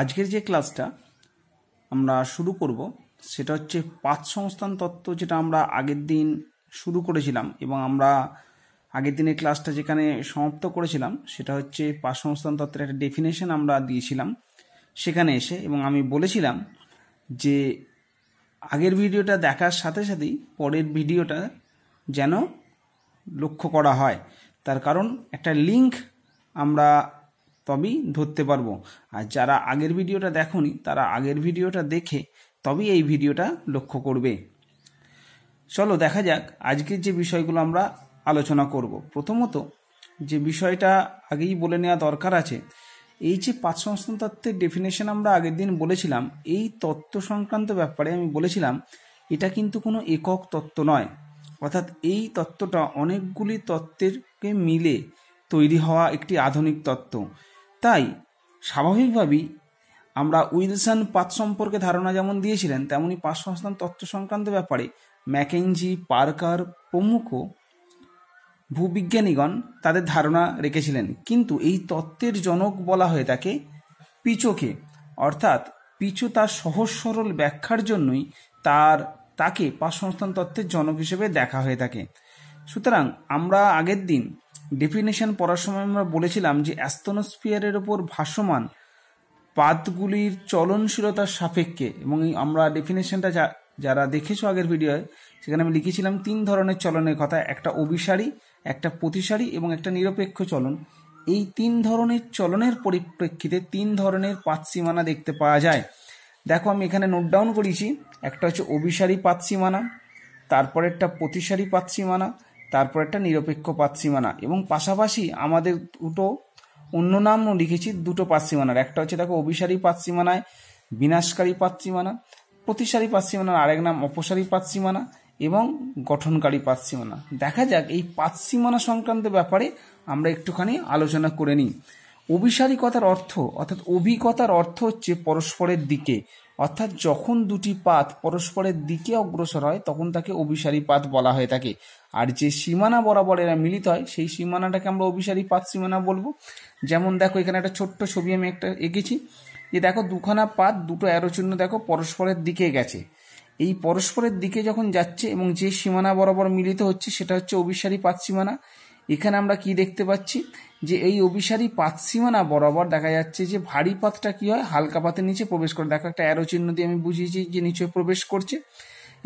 আজকের যে ক্লাসটা আমরা শুরু করব সেটা হচ্ছে পাঁচ সংস্থান তত্ত্ব যেটা আমরা আগের দিন শুরু করেছিলাম এবং আমরা আগের দিনের ক্লাসটা যেখানে সমাপ্ত করেছিলাম সেটা হচ্ছে পাঁচ সংস্থান তত্ত্বের একটা ডেফিনেশন আমরা দিয়েছিলাম সেখানে এসে এবং আমি বলেছিলাম যে আগের ভিডিওটা দেখার সাথে সাথেই পরের ভিডিওটা যেন লক্ষ্য করা হয় তার কারণ একটা লিঙ্ক আমরা তবেই ধরতে পারবো আর যারা আগের ভিডিওটা দেখনি তারা আগের ভিডিওটা দেখে তবেই এই ভিডিওটা লক্ষ্য করবে চলো দেখা যাক আজকের যে বিষয়গুলো আমরা আলোচনা করব প্রথমত যে বিষয়টা আগেই বলে নেওয়া দরকার আছে এই যে পাঁচ সংস্থান তত্ত্বের ডেফিনেশন আমরা আগের দিন বলেছিলাম এই তত্ত্ব সংক্রান্ত ব্যাপারে আমি বলেছিলাম এটা কিন্তু কোনো একক তত্ত্ব নয় অর্থাৎ এই তত্ত্বটা অনেকগুলি তত্ত্বেরকে মিলে তৈরি হওয়া একটি আধুনিক তত্ত্ব তাই স্বাভাবিকভাবেই আমরা উইলসন পাত সম্পর্কে ধারণা যেমন দিয়েছিলেন তেমনি পাঁচ সংস্থান তত্ত্ব সংক্রান্ত ব্যাপারে ম্যাকেঞ্জি পার্কার প্রমুখ ভূবিজ্ঞানীগণ তাদের ধারণা রেখেছিলেন কিন্তু এই তত্ত্বের জনক বলা হয়ে থাকে পিচোকে অর্থাৎ পিচো তার সহজ সরল ব্যাখ্যার জন্যই তার তাকে পাঁচ সংস্থান তত্ত্বের জনক হিসেবে দেখা হয়ে থাকে সুতরাং আমরা আগের দিন ডেফিনেশন পড়ার সময় আমরা বলেছিলাম যে অ্যাস্তনোস্ফিয়ারের ওপর ভাসমান পাতগুলির চলনশীলতার সাপেক্ষে এবং আমরা ডেফিনেশনটা যারা দেখেছো আগের ভিডিওয় সেখানে আমি লিখেছিলাম তিন ধরনের চলনের কথা একটা অভিসারী একটা প্রতিসারী এবং একটা নিরপেক্ষ চলন এই তিন ধরনের চলনের পরিপ্রেক্ষিতে তিন ধরনের পাতসীমানা দেখতে পাওয়া যায় দেখো আমি এখানে নোট ডাউন করেছি একটা হচ্ছে অভিসারী পাতসীমানা একটা প্রতিসারী পাতসীমানা তারপর একটা নিরপেক্ষ সীমানা এবং পাশাপাশি আমাদের দুটো অন্য নামও লিখেছি দুটো পাতসীমানার একটা হচ্ছে দেখো অভিসারী সীমানায় বিনাশকারী সীমানা প্রতিসারী পাতসীমানার আরেক নাম অপসারী সীমানা এবং গঠনকারী সীমানা দেখা যাক এই সীমানা সংক্রান্ত ব্যাপারে আমরা একটুখানি আলোচনা করে নিই অভিসারিকতার অর্থ অর্থাৎ অভিকতার অর্থ হচ্ছে পরস্পরের দিকে অর্থাৎ যখন দুটি পাত পরস্পরের দিকে অগ্রসর হয় তখন তাকে অভিসারী পাত বলা হয়ে থাকে আর যে সীমানা বরাবর এরা মিলিত হয় সেই সীমানাটাকে আমরা অভিসারী পাত সীমানা বলবো যেমন দেখো এখানে একটা ছোট্ট ছবি আমি একটা এঁকেছি যে দেখো দুখানা পাত দুটো অ্যারো চিহ্ন দেখো পরস্পরের দিকে গেছে এই পরস্পরের দিকে যখন যাচ্ছে এবং যে সীমানা বরাবর মিলিত হচ্ছে সেটা হচ্ছে অভিসারী পাত সীমানা এখানে আমরা কি দেখতে পাচ্ছি যে এই অভিসারী পাত সীমানা বরাবর দেখা যাচ্ছে যে ভারী পাতটা কি হয় হালকা পাতের নিচে প্রবেশ করে দেখো একটা অ্যারো চিহ্ন দিয়ে আমি বুঝিয়েছি যে নিচে প্রবেশ করছে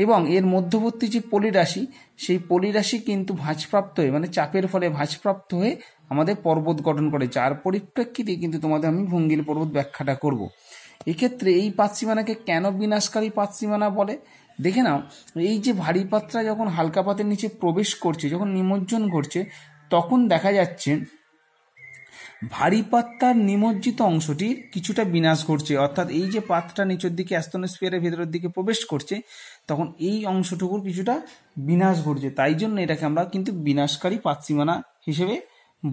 এবং এর মধ্যবর্তী যে পলিরাশি সেই পলিরাশি কিন্তু ভাঁজপ্রাপ্ত হয়ে মানে চাপের ফলে ভাঁজপ্রাপ্ত হয়ে আমাদের পর্বত গঠন করে যার পরিপ্রেক্ষিতে কিন্তু তোমাদের আমি ভঙ্গিল পর্বত ব্যাখ্যাটা করব এক্ষেত্রে এই পাতসীমানাকে কেন বিনাশকারী পাতসীমানা বলে দেখে নাও এই যে ভারী পাত্রা যখন হালকা পাতের নিচে প্রবেশ করছে যখন নিমজ্জন ঘটছে তখন দেখা যাচ্ছে ভারী পাত্রার নিমজ্জিত অংশটি কিছুটা বিনাশ ঘটছে অর্থাৎ এই যে পাত্রটা নিচের দিকে অ্যাস্তনোস্ফিয়ারের ভেতরের দিকে প্রবেশ করছে তখন এই অংশটুকুর কিছুটা বিনাশ ঘটছে তাই জন্য এটাকে আমরা কিন্তু বিনাশকারী পাতসীমানা হিসেবে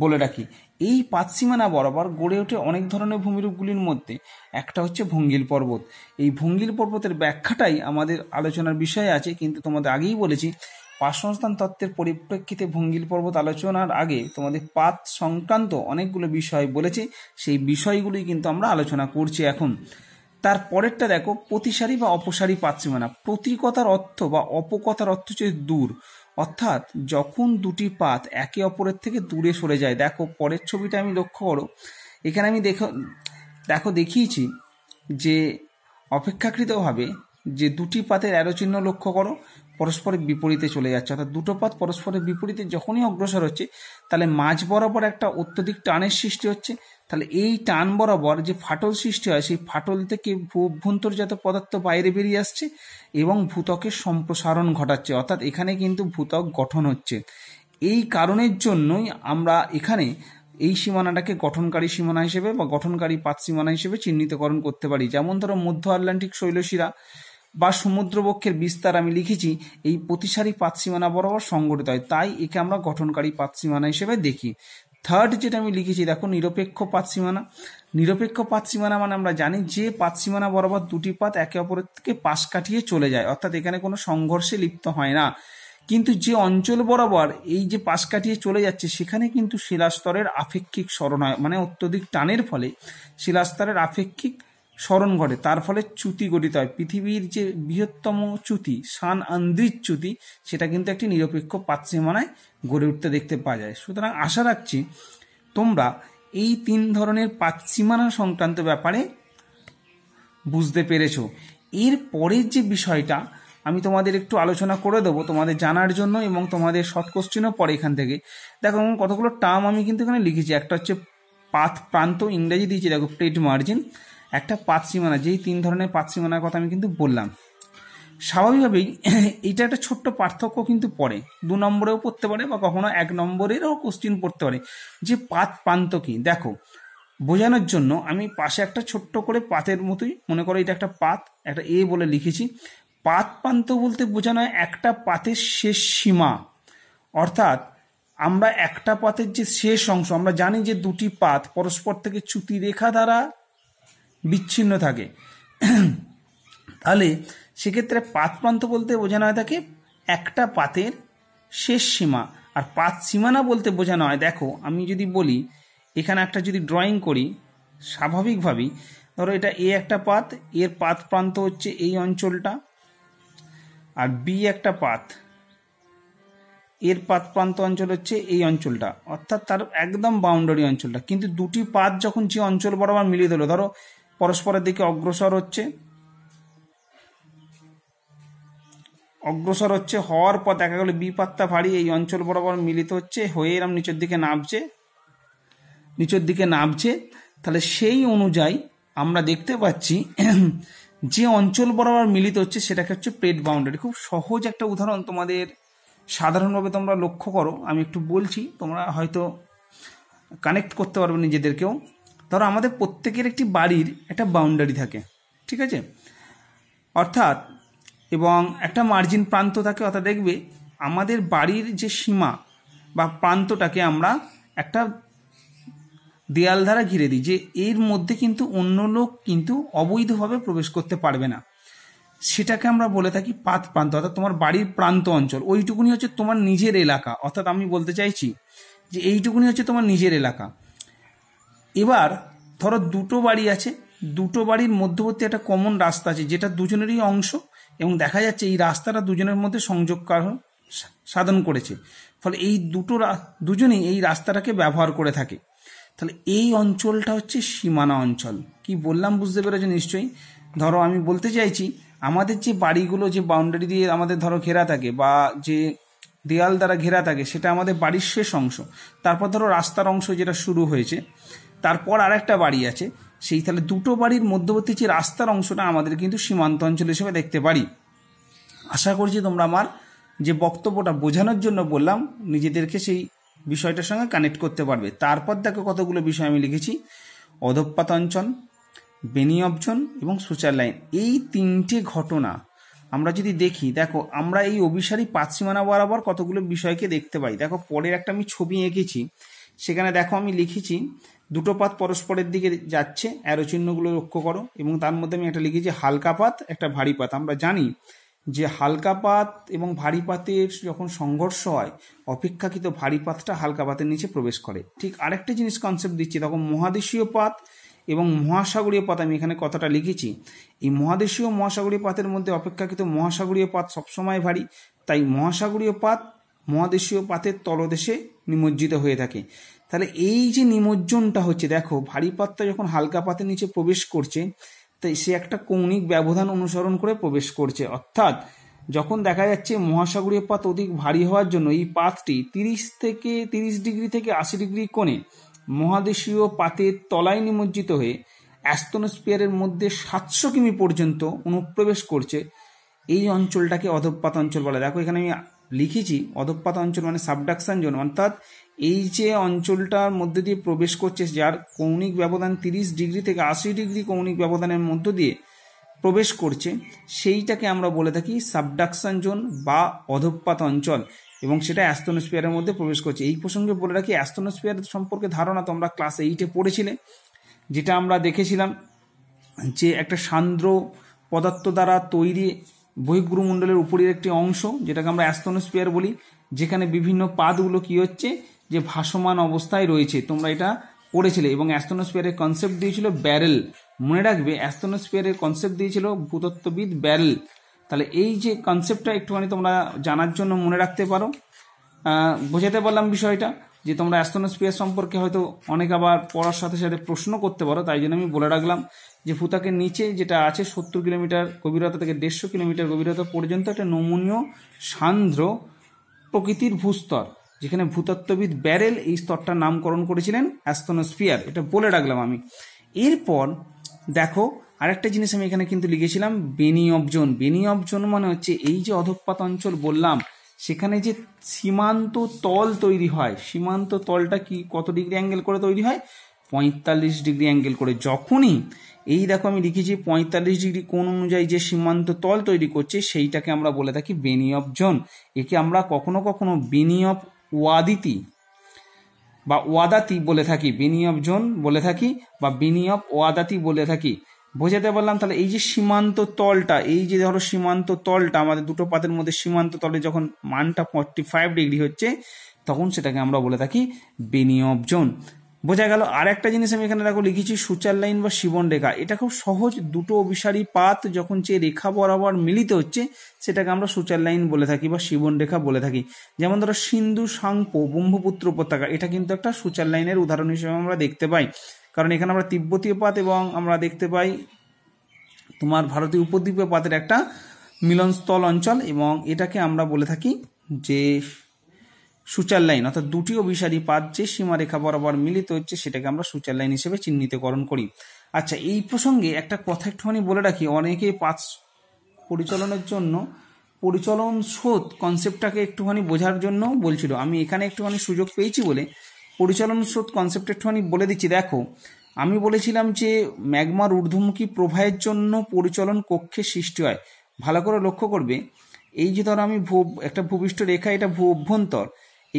বলে রাখি এই পাঁচ সীমানা বরাবর গড়ে ওঠে অনেক ধরনের ভূমিরূপগুলির মধ্যে একটা হচ্ছে ভঙ্গিল পর্বত এই ভঙ্গিল পর্বতের ব্যাখ্যাটাই আমাদের আলোচনার বিষয় আছে কিন্তু তোমাদের আগেই বলেছি পাঁচ সংস্থান তত্ত্বের পরিপ্রেক্ষিতে ভঙ্গিল পর্বত আলোচনার আগে তোমাদের পাত সংক্রান্ত অনেকগুলো বিষয় বলেছি সেই বিষয়গুলি কিন্তু আমরা আলোচনা করছি এখন তার পরেরটা দেখো প্রতিসারী বা অপসারী পাত সীমানা প্রতিকতার অর্থ বা অপকথার অর্থ হচ্ছে দূর অর্থাৎ যখন দুটি পাত একে অপরের থেকে দূরে সরে যায় দেখো পরের ছবিটা আমি লক্ষ্য করো এখানে আমি দেখো দেখো দেখিয়েছি যে অপেক্ষাকৃতভাবে যে দুটি পাতের অ্যারো চিহ্ন লক্ষ্য করো পরস্পরের বিপরীতে চলে যাচ্ছে অর্থাৎ দুটো পাত পরস্পরের বিপরীতে যখনই অগ্রসর হচ্ছে তাহলে মাঝ বরাবর একটা অত্যধিক টানের সৃষ্টি হচ্ছে তাহলে এই টান বরাবর যে ফাটল সৃষ্টি হয় সেই ফাটল থেকে অভ্যন্তরজাত পদার্থ বাইরে বেরিয়ে আসছে এবং ভূতকের সম্প্রসারণ ঘটাচ্ছে অর্থাৎ এখানে কিন্তু ভূতক গঠন হচ্ছে এই কারণের জন্যই আমরা এখানে এই সীমানাটাকে গঠনকারী সীমানা হিসেবে বা গঠনকারী পাত সীমানা হিসেবে চিহ্নিতকরণ করতে পারি যেমন ধরো মধ্য আটলান্টিক শৈলশিরা বা সমুদ্রবক্ষের বিস্তার আমি লিখেছি এই প্রতিসারী পাত সীমানা বরাবর সংগঠিত হয় তাই একে আমরা গঠনকারী পাত সীমানা হিসেবে দেখি থার্ড যেটা আমি লিখেছি দেখো নিরপেক্ষ পাত সীমানা নিরপেক্ষ পাত সীমানা মানে আমরা জানি যে পাত সীমানা বরাবর দুটি পাত একে অপরের থেকে পাশ কাটিয়ে চলে যায় অর্থাৎ এখানে কোনো সংঘর্ষে লিপ্ত হয় না কিন্তু যে অঞ্চল বরাবর এই যে পাশ কাটিয়ে চলে যাচ্ছে সেখানে কিন্তু শিলাস্তরের আপেক্ষিক স্মরণ হয় মানে অত্যধিক টানের ফলে শিলাস্তরের আপেক্ষিক স্মরণ ঘটে তার ফলে চ্যুতি গঠিত হয় পৃথিবীর যে বৃহত্তম চ্যুতি সান আন্দ্রির চ্যুতি সেটা কিন্তু একটি নিরপেক্ষ পাতসীমানায় গড়ে উঠতে দেখতে পাওয়া যায় সুতরাং আশা রাখছি তোমরা এই তিন ধরনের পাতসীমানা সংক্রান্ত ব্যাপারে বুঝতে পেরেছ এর পরের যে বিষয়টা আমি তোমাদের একটু আলোচনা করে দেবো তোমাদের জানার জন্য এবং তোমাদের শর্ট কোশ্চেনও পরে এখান থেকে দেখো কতগুলো টার্ম আমি কিন্তু এখানে লিখেছি একটা হচ্ছে পাত প্রান্ত ইংরেজি দিয়েছি দেখো প্লেট মার্জিন একটা সীমানা যেই তিন ধরনের সীমানার কথা আমি কিন্তু বললাম স্বাভাবিকভাবেই এটা একটা ছোট্ট পার্থক্য কিন্তু পড়ে দু নম্বরেও পড়তে পারে বা কখনো এক নম্বরেরও কোশ্চিন পড়তে পারে যে পাত প্রান্ত কি দেখো বোঝানোর জন্য আমি পাশে একটা ছোট্ট করে পাতের মতোই মনে করো এটা একটা পাত একটা এ বলে লিখেছি পাত প্রান্ত বলতে বোঝানো হয় একটা পাতের শেষ সীমা অর্থাৎ আমরা একটা পাতের যে শেষ অংশ আমরা জানি যে দুটি পাত পরস্পর থেকে চ্যুতি রেখা দ্বারা বিচ্ছিন্ন থাকে তাহলে সেক্ষেত্রে পাত প্রান্ত বলতে বোঝানো হয় তাকে একটা পাতের শেষ সীমা আর পাত সীমানা বলতে বোঝানো হয় দেখো আমি যদি বলি এখানে একটা যদি ড্রয়িং করি স্বাভাবিকভাবেই ধরো এটা এ একটা পাত এর পাত প্রান্ত হচ্ছে এই অঞ্চলটা আর বি একটা পাত এর পাত প্রান্ত অঞ্চল হচ্ছে এই অঞ্চলটা অর্থাৎ তার একদম বাউন্ডারি অঞ্চলটা কিন্তু দুটি পাত যখন যে অঞ্চল বরাবর মিলিয়ে দিল ধরো পরস্পরের দিকে অগ্রসর হচ্ছে অগ্রসর হচ্ছে হওয়ার পর দেখা গেল বিপাত্তা ফাড়ি এই অঞ্চল বরাবর মিলিত হচ্ছে হয়ে এরম নিচের দিকে নামছে নিচের দিকে নামছে তাহলে সেই অনুযায়ী আমরা দেখতে পাচ্ছি যে অঞ্চল বরাবর মিলিত হচ্ছে সেটাকে হচ্ছে প্লেট বাউন্ডারি খুব সহজ একটা উদাহরণ তোমাদের সাধারণভাবে তোমরা লক্ষ্য করো আমি একটু বলছি তোমরা হয়তো কানেক্ট করতে পারবে নিজেদেরকেও ধরো আমাদের প্রত্যেকের একটি বাড়ির একটা বাউন্ডারি থাকে ঠিক আছে অর্থাৎ এবং একটা মার্জিন প্রান্ত থাকে অর্থাৎ দেখবে আমাদের বাড়ির যে সীমা বা প্রান্তটাকে আমরা একটা দেয়াল দ্বারা ঘিরে দিই যে এর মধ্যে কিন্তু অন্য লোক কিন্তু অবৈধভাবে প্রবেশ করতে পারবে না সেটাকে আমরা বলে থাকি পাত প্রান্ত অর্থাৎ তোমার বাড়ির প্রান্ত অঞ্চল ওইটুকুনি হচ্ছে তোমার নিজের এলাকা অর্থাৎ আমি বলতে চাইছি যে এইটুকুনি হচ্ছে তোমার নিজের এলাকা এবার ধরো দুটো বাড়ি আছে দুটো বাড়ির মধ্যবর্তী একটা কমন রাস্তা আছে যেটা দুজনেরই অংশ এবং দেখা যাচ্ছে এই রাস্তাটা দুজনের মধ্যে সংযোগ কারণ সাধন করেছে ফলে এই দুটো দুজনেই এই রাস্তাটাকে ব্যবহার করে থাকে তাহলে এই অঞ্চলটা হচ্ছে সীমানা অঞ্চল কি বললাম বুঝতে পেরেছো নিশ্চয়ই ধরো আমি বলতে চাইছি আমাদের যে বাড়িগুলো যে বাউন্ডারি দিয়ে আমাদের ধরো ঘেরা থাকে বা যে দেয়াল দ্বারা ঘেরা থাকে সেটা আমাদের বাড়ির শেষ অংশ তারপর ধরো রাস্তার অংশ যেটা শুরু হয়েছে তারপর আর একটা বাড়ি আছে সেই তাহলে দুটো বাড়ির মধ্যবর্তী যে রাস্তার অংশটা আমাদের কিন্তু সীমান্ত অঞ্চল হিসেবে দেখতে পারি আশা করছি তোমরা আমার যে বক্তব্যটা বোঝানোর জন্য বললাম নিজেদেরকে সেই বিষয়টার সঙ্গে কানেক্ট করতে পারবে তারপর দেখো কতগুলো বিষয় আমি লিখেছি অধপাত অঞ্চল বেনিয়বজন এবং সোচার লাইন এই তিনটে ঘটনা আমরা যদি দেখি দেখো আমরা এই অভিসারী সীমানা বরাবর কতগুলো বিষয়কে দেখতে পাই দেখো পরের একটা আমি ছবি এঁকেছি সেখানে দেখো আমি লিখেছি দুটো পাত পরস্পরের দিকে যাচ্ছে অ্যারো চিহ্নগুলো লক্ষ্য করো এবং তার মধ্যে আমি একটা লিখেছি হালকা পাত একটা ভারী পাত আমরা জানি যে হালকা পাত এবং ভারী পাতের যখন সংঘর্ষ হয় অপেক্ষাকৃত ভারী পাতটা হালকা পাতের নিচে প্রবেশ করে ঠিক আরেকটা জিনিস কনসেপ্ট দিচ্ছি তখন মহাদেশীয় পাত এবং মহাসাগরীয় পাত আমি এখানে কথাটা লিখেছি এই মহাদেশীয় মহাসাগরীয় পাতের মধ্যে অপেক্ষাকৃত মহাসাগরীয় পাত সবসময় ভারী তাই মহাসাগরীয় পাত মহাদেশীয় পাতের তলদেশে নিমজ্জিত হয়ে থাকে তাহলে এই যে নিমজ্জনটা হচ্ছে দেখো ভারী পাতটা যখন হালকা পাতের নিচে প্রবেশ করছে তাই সে একটা কৌণিক ব্যবধান অনুসরণ করে প্রবেশ করছে অর্থাৎ যখন দেখা যাচ্ছে মহাসাগরীয় পাত অধিক ভারী হওয়ার জন্য এই পাতটি তিরিশ থেকে তিরিশ ডিগ্রি থেকে আশি ডিগ্রি কোণে মহাদেশীয় পাতের তলায় নিমজ্জিত হয়ে অ্যাস্তনোস্পিয়ারের মধ্যে সাতশো কিমি পর্যন্ত অনুপ্রবেশ করছে এই অঞ্চলটাকে অধপাত অঞ্চল বলা দেখো এখানে আমি লিখেছি অধপাত অঞ্চল মানে সাবডাকশন জোন অর্থাৎ এই যে অঞ্চলটার মধ্যে দিয়ে প্রবেশ করছে যার কৌণিক ব্যবধান তিরিশ ডিগ্রি থেকে আশি ডিগ্রি কৌণিক ব্যবধানের মধ্য দিয়ে প্রবেশ করছে সেইটাকে আমরা বলে থাকি সাবডাকশন জোন বা অধপাত অঞ্চল এবং সেটা অ্যাস্তনোস্পিয়ারের মধ্যে প্রবেশ করছে এই প্রসঙ্গে বলে রাখি অ্যাস্তনোস্পিয়ার সম্পর্কে ধারণা তোমরা ক্লাস এইটে পড়েছিলে যেটা আমরা দেখেছিলাম যে একটা সান্দ্র পদার্থ দ্বারা তৈরি বহিগ্রুমণ্ডলের উপরের একটি অংশ যেটাকে আমরা অ্যাস্তনোস্পিয়ার বলি যেখানে বিভিন্ন পাদগুলো কী হচ্ছে যে ভাসমান অবস্থায় রয়েছে তোমরা এটা পড়েছিলে এবং অ্যাস্থোনোস্পিয়ারের কনসেপ্ট দিয়েছিল ব্যারেল মনে রাখবে অ্যাস্থোনোস্পিয়ারের কনসেপ্ট দিয়েছিল ভূতত্ত্ববিদ ব্যারেল তাহলে এই যে কনসেপ্টটা একটুখানি তোমরা জানার জন্য মনে রাখতে পারো বোঝাতে পারলাম বিষয়টা যে তোমরা অ্যাস্টোনোস্পিয়ার সম্পর্কে হয়তো অনেক আবার পড়ার সাথে সাথে প্রশ্ন করতে পারো তাই জন্য আমি বলে রাখলাম যে ফুতাকের নিচে যেটা আছে সত্তর কিলোমিটার গভীরতা থেকে দেড়শো কিলোমিটার গভীরতা পর্যন্ত একটা নমনীয় সান্দ্র প্রকৃতির ভূস্তর যেখানে ভূতত্ত্ববিদ ব্যারেল এই স্তরটার নামকরণ করেছিলেন অ্যাস্তনোস্ফিয়ার এটা বলে রাখলাম আমি এরপর দেখো আরেকটা জিনিস আমি এখানে কিন্তু লিখেছিলাম বেনি অবজন বেনি অবজন মানে হচ্ছে এই যে অধঃপাত অঞ্চল বললাম সেখানে যে সীমান্ত তল তৈরি হয় সীমান্ত তলটা কি কত ডিগ্রি অ্যাঙ্গেল করে তৈরি হয় পঁয়তাল্লিশ ডিগ্রি অ্যাঙ্গেল করে যখনই এই দেখো আমি লিখেছি পঁয়তাল্লিশ ডিগ্রি কোন অনুযায়ী যে সীমান্ত তল তৈরি করছে সেইটাকে আমরা বলে থাকি বেনি জোন একে আমরা কখনো কখনো বেনি অফ ওয়াদিতি বা ওয়াদাতি বলে থাকি বিনিয়োগজন বলে থাকি বা বিনিয়োগ ওয়াদাতি বলে থাকি বোঝাতে পারলাম তাহলে এই যে সীমান্ত তলটা এই যে ধরো সীমান্ত তলটা আমাদের দুটো পাতের মধ্যে সীমান্ত তলে যখন মানটা ফর্টি ফাইভ ডিগ্রি হচ্ছে তখন সেটাকে আমরা বলে থাকি বিনিয়োগজন বোঝা গেল আর একটা জিনিস আমি এখানে দেখো লিখেছি সুচার লাইন বা শিবন রেখা এটা খুব সহজ দুটো অভিসারী পাত যখন যে রেখা বরাবর মিলিত হচ্ছে সেটাকে আমরা সুচার লাইন বলে থাকি বা শিবন রেখা বলে থাকি যেমন ধরো সিন্ধু সাংপো ব্রহ্মপুত্র উপত্যকা এটা কিন্তু একটা সুচার লাইনের উদাহরণ হিসেবে আমরা দেখতে পাই কারণ এখানে আমরা তিব্বতীয় পাত এবং আমরা দেখতে পাই তোমার ভারতীয় উপদ্বীপীয় পাতের একটা মিলনস্থল অঞ্চল এবং এটাকে আমরা বলে থাকি যে সুচার লাইন অর্থাৎ দুটি অভিসারী পাত যে সীমারেখা বরাবর মিলিত হচ্ছে সেটাকে আমরা সুচার লাইন হিসেবে চিহ্নিতকরণ করি আচ্ছা এই প্রসঙ্গে একটা কথা একটুখানি বলে রাখি অনেকে পাত পরিচালনের জন্য পরিচলন স্রোত কনসেপ্টটাকে একটুখানি বোঝার জন্য বলছিল আমি এখানে একটুখানি সুযোগ পেয়েছি বলে পরিচালন স্রোত কনসেপ্ট একটুখানি বলে দিচ্ছি দেখো আমি বলেছিলাম যে ম্যাগমার ঊর্ধ্বমুখী প্রবাহের জন্য পরিচলন কক্ষে সৃষ্টি হয় ভালো করে লক্ষ্য করবে এই যে ধরো আমি ভূ একটা ভূপৃষ্ঠ রেখা এটা ভূ অভ্যন্তর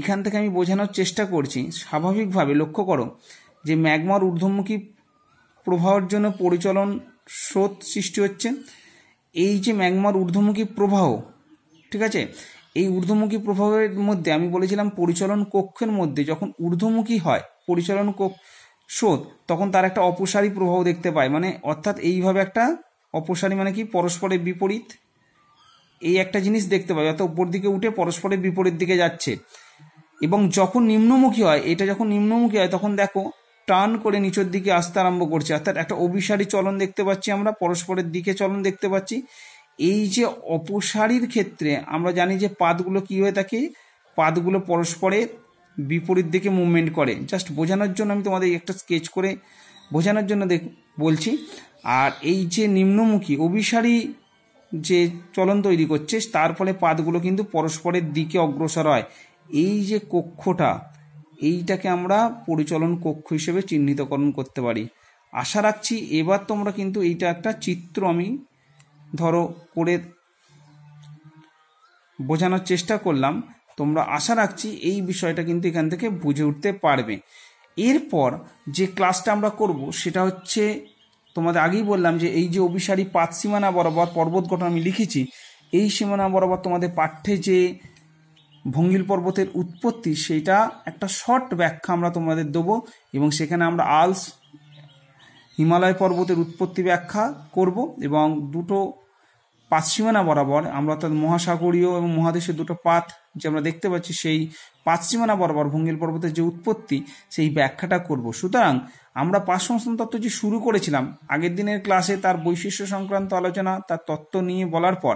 এখান থেকে আমি বোঝানোর চেষ্টা করছি স্বাভাবিকভাবে লক্ষ্য করো যে ম্যাগমার ঊর্ধ্বমুখী প্রবাহের জন্য পরিচলন স্রোত সৃষ্টি হচ্ছে এই যে ম্যাগমার ঊর্ধ্বমুখী প্রবাহ ঠিক আছে এই ঊর্ধ্বমুখী প্রবাহের মধ্যে আমি বলেছিলাম পরিচলন কক্ষের মধ্যে যখন ঊর্ধ্বমুখী হয় পরিচলন স্রোত তখন তার একটা অপসারী প্রবাহ দেখতে পায় মানে অর্থাৎ এইভাবে একটা অপসারী মানে কি পরস্পরের বিপরীত এই একটা জিনিস দেখতে পাবে অর্থাৎ উপর দিকে উঠে পরস্পরের বিপরীত দিকে যাচ্ছে এবং যখন নিম্নমুখী হয় এটা যখন নিম্নমুখী হয় তখন দেখো টার্ন করে নিচের দিকে আসতে আরম্ভ করছে অর্থাৎ একটা অভিসারী চলন দেখতে পাচ্ছি আমরা পরস্পরের দিকে চলন দেখতে পাচ্ছি এই যে অপসারীর ক্ষেত্রে আমরা জানি যে পাতগুলো কী হয়ে থাকে পাতগুলো পরস্পরের বিপরীত দিকে মুভমেন্ট করে জাস্ট বোঝানোর জন্য আমি তোমাদের একটা স্কেচ করে বোঝানোর জন্য দেখ বলছি আর এই যে নিম্নমুখী অভিসারী যে চলন তৈরি করছে তার ফলে পাতগুলো কিন্তু পরস্পরের দিকে অগ্রসর হয় এই যে কক্ষটা এইটাকে আমরা পরিচলন কক্ষ হিসেবে চিহ্নিতকরণ করতে পারি আশা রাখছি এবার তোমরা কিন্তু এইটা একটা চিত্র আমি ধরো করে বোঝানোর চেষ্টা করলাম তোমরা আশা রাখছি এই বিষয়টা কিন্তু এখান থেকে বুঝে উঠতে পারবে এরপর যে ক্লাসটা আমরা করব সেটা হচ্ছে তোমাদের আগেই বললাম যে এই যে অভিসারী পাঁচ সীমানা বরাবর পর্বত গঠন আমি লিখেছি এই সীমানা বরাবর তোমাদের পাঠ্যে যে ভঙ্গিল পর্বতের উৎপত্তি সেটা একটা শর্ট ব্যাখ্যা আমরা তোমাদের দেবো এবং সেখানে আমরা আলস হিমালয় পর্বতের উৎপত্তি ব্যাখ্যা করব এবং দুটো পাত সীমানা বরাবর আমরা অর্থাৎ মহাসাগরীয় এবং মহাদেশের দুটো পাত যে আমরা দেখতে পাচ্ছি সেই পাত সীমানা বরাবর ভঙ্গিল পর্বতের যে উৎপত্তি সেই ব্যাখ্যাটা করব সুতরাং আমরা পাঁচ সংস্থান তত্ত্ব যে শুরু করেছিলাম আগের দিনের ক্লাসে তার বৈশিষ্ট্য সংক্রান্ত আলোচনা তার তত্ত্ব নিয়ে বলার পর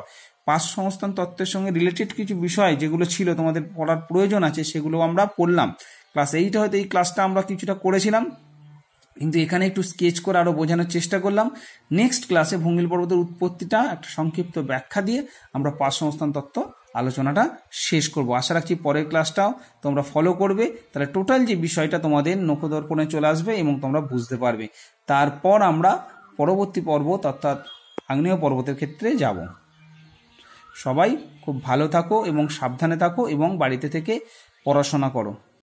পাঁচ সংস্থান তত্ত্বের সঙ্গে রিলেটেড কিছু বিষয় যেগুলো ছিল তোমাদের পড়ার প্রয়োজন আছে সেগুলো আমরা পড়লাম ক্লাস এইটা হয়তো এই ক্লাসটা আমরা কিছুটা করেছিলাম কিন্তু এখানে একটু স্কেচ করে আরও বোঝানোর চেষ্টা করলাম নেক্সট ক্লাসে ভঙ্গিল পর্বতের উৎপত্তিটা একটা সংক্ষিপ্ত ব্যাখ্যা দিয়ে আমরা পাঁচ সংস্থান তত্ত্ব আলোচনাটা শেষ করব আশা রাখছি পরের ক্লাসটাও তোমরা ফলো করবে তাহলে টোটাল যে বিষয়টা তোমাদের নখদর্পণে চলে আসবে এবং তোমরা বুঝতে পারবে তারপর আমরা পরবর্তী পর্বত অর্থাৎ আগ্নেয় পর্বতের ক্ষেত্রে যাব সবাই খুব ভালো থাকো এবং সাবধানে থাকো এবং বাড়িতে থেকে পড়াশোনা করো